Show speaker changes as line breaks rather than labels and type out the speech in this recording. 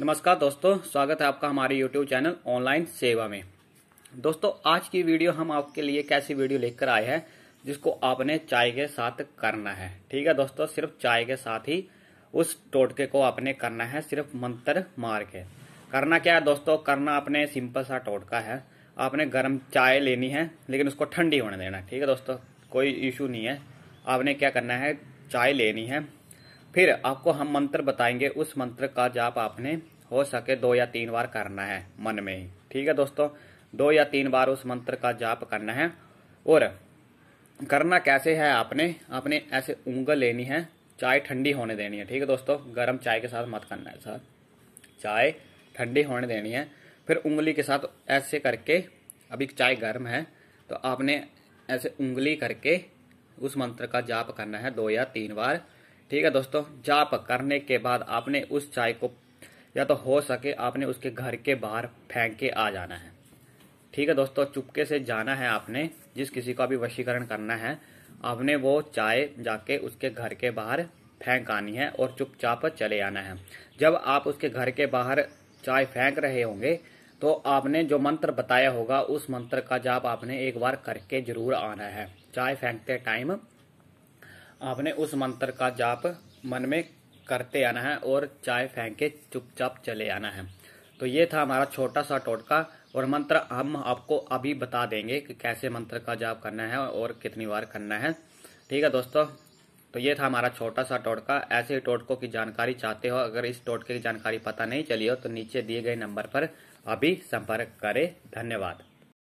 नमस्कार दोस्तों स्वागत है आपका हमारे YouTube चैनल ऑनलाइन सेवा में दोस्तों आज की वीडियो हम आपके लिए कैसी वीडियो लेकर आए हैं जिसको आपने चाय के साथ करना है ठीक है दोस्तों सिर्फ चाय के साथ ही उस टोटके को आपने करना है सिर्फ मंत्र मार के करना क्या है दोस्तों करना आपने सिंपल सा टोटका है आपने गर्म चाय लेनी है लेकिन उसको ठंडी होने देना ठीक है दोस्तों कोई इशू नहीं है आपने क्या करना है चाय लेनी है फिर आपको हम मंत्र बताएंगे उस मंत्र का जाप आपने हो सके दो या तीन बार करना है मन में ही ठीक है दोस्तों दो या तीन बार उस मंत्र का जाप करना है और करना कैसे है आपने आपने ऐसे उंगल लेनी है चाय ठंडी होने देनी है ठीक है दोस्तों गर्म चाय के साथ मत करना है सर चाय ठंडी होने देनी है फिर उंगली के साथ ऐसे करके अभी चाय गर्म है तो आपने ऐसे उंगली करके उस मंत्र का जाप करना है दो या तीन बार ठीक है दोस्तों जाप करने के बाद आपने उस चाय को या तो हो सके आपने उसके घर के बाहर फेंक के आ जाना है ठीक है दोस्तों चुपके से जाना है आपने जिस किसी का भी वशीकरण करना है आपने वो चाय जाके उसके घर के बाहर फेंक आनी है और चुपचाप चले आना है जब आप उसके घर के बाहर चाय फेंक रहे होंगे तो आपने जो मंत्र बताया होगा उस मंत्र का जाप आपने एक बार करके जरूर आना है चाय फेंकते टाइम आपने उस मंत्र का जाप मन में करते आना है और चाय फेंक के चुपचाप चले आना है तो ये था हमारा छोटा सा टोटका और मंत्र हम आपको अभी बता देंगे कि कैसे मंत्र का जाप करना है और कितनी बार करना है ठीक है दोस्तों तो ये था हमारा छोटा सा टोटका ऐसे ही टोटकों की जानकारी चाहते हो अगर इस टोटके की जानकारी पता नहीं चली हो तो नीचे दिए गए नंबर पर अभी संपर्क करें धन्यवाद